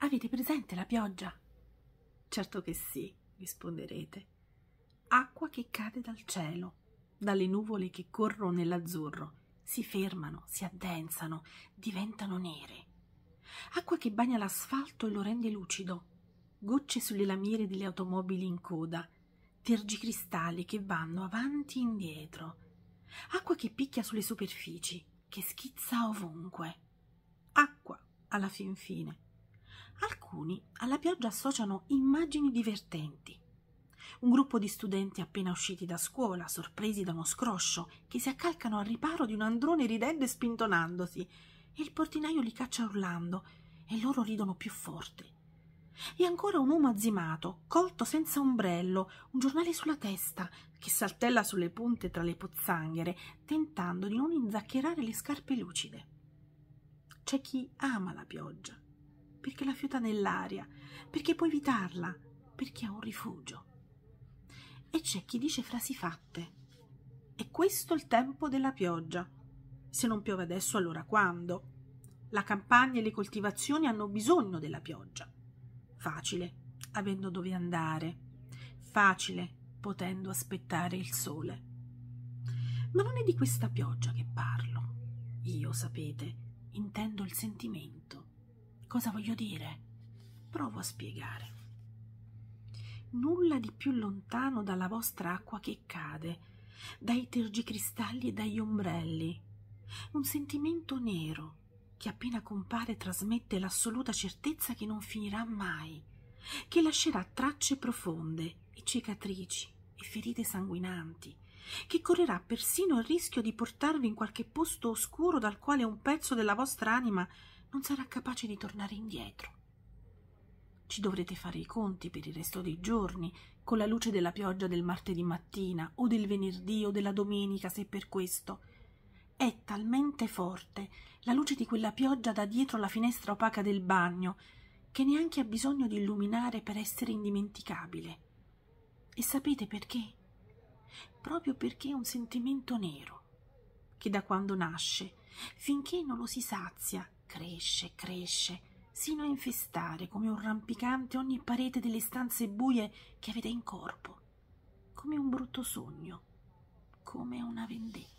Avete presente la pioggia? Certo che sì, risponderete. Acqua che cade dal cielo, dalle nuvole che corrono nell'azzurro, si fermano, si addensano, diventano nere. Acqua che bagna l'asfalto e lo rende lucido, gocce sulle lamiere delle automobili in coda, tergicristalli che vanno avanti e indietro, acqua che picchia sulle superfici, che schizza ovunque. Acqua, alla fin fine, Alcuni alla pioggia associano immagini divertenti. Un gruppo di studenti appena usciti da scuola, sorpresi da uno scroscio, che si accalcano al riparo di un androne ridendo e spintonandosi, e il portinaio li caccia urlando, e loro ridono più forte. E ancora un uomo azzimato, colto senza ombrello, un giornale sulla testa, che saltella sulle punte tra le pozzanghere, tentando di non inzaccherare le scarpe lucide. C'è chi ama la pioggia perché la fiuta nell'aria, perché può evitarla, perché ha un rifugio. E c'è chi dice frasi fatte. È questo il tempo della pioggia. Se non piove adesso, allora quando? La campagna e le coltivazioni hanno bisogno della pioggia. Facile, avendo dove andare. Facile, potendo aspettare il sole. Ma non è di questa pioggia che parlo. Io, sapete, intendo il sentimento. Cosa voglio dire? Provo a spiegare. Nulla di più lontano dalla vostra acqua che cade, dai tergicristalli e dagli ombrelli. Un sentimento nero che appena compare trasmette l'assoluta certezza che non finirà mai, che lascerà tracce profonde e cicatrici e ferite sanguinanti, che correrà persino il rischio di portarvi in qualche posto oscuro dal quale un pezzo della vostra anima non sarà capace di tornare indietro. Ci dovrete fare i conti per il resto dei giorni, con la luce della pioggia del martedì mattina, o del venerdì, o della domenica, se per questo. È talmente forte la luce di quella pioggia da dietro la finestra opaca del bagno, che neanche ha bisogno di illuminare per essere indimenticabile. E sapete perché? Proprio perché è un sentimento nero, che da quando nasce, finché non lo si sazia, cresce, cresce, sino a infestare come un rampicante ogni parete delle stanze buie che avete in corpo, come un brutto sogno, come una vendetta.